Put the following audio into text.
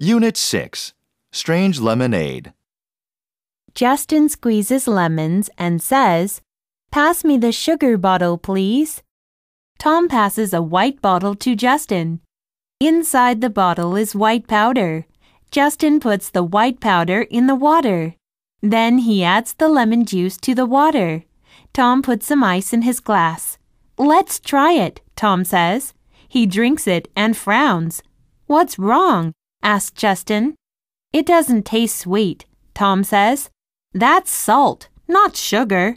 Unit 6 Strange Lemonade. Justin squeezes lemons and says, Pass me the sugar bottle, please. Tom passes a white bottle to Justin. Inside the bottle is white powder. Justin puts the white powder in the water. Then he adds the lemon juice to the water. Tom puts some ice in his glass. Let's try it, Tom says. He drinks it and frowns. What's wrong? asked Justin. It doesn't taste sweet, Tom says. That's salt, not sugar.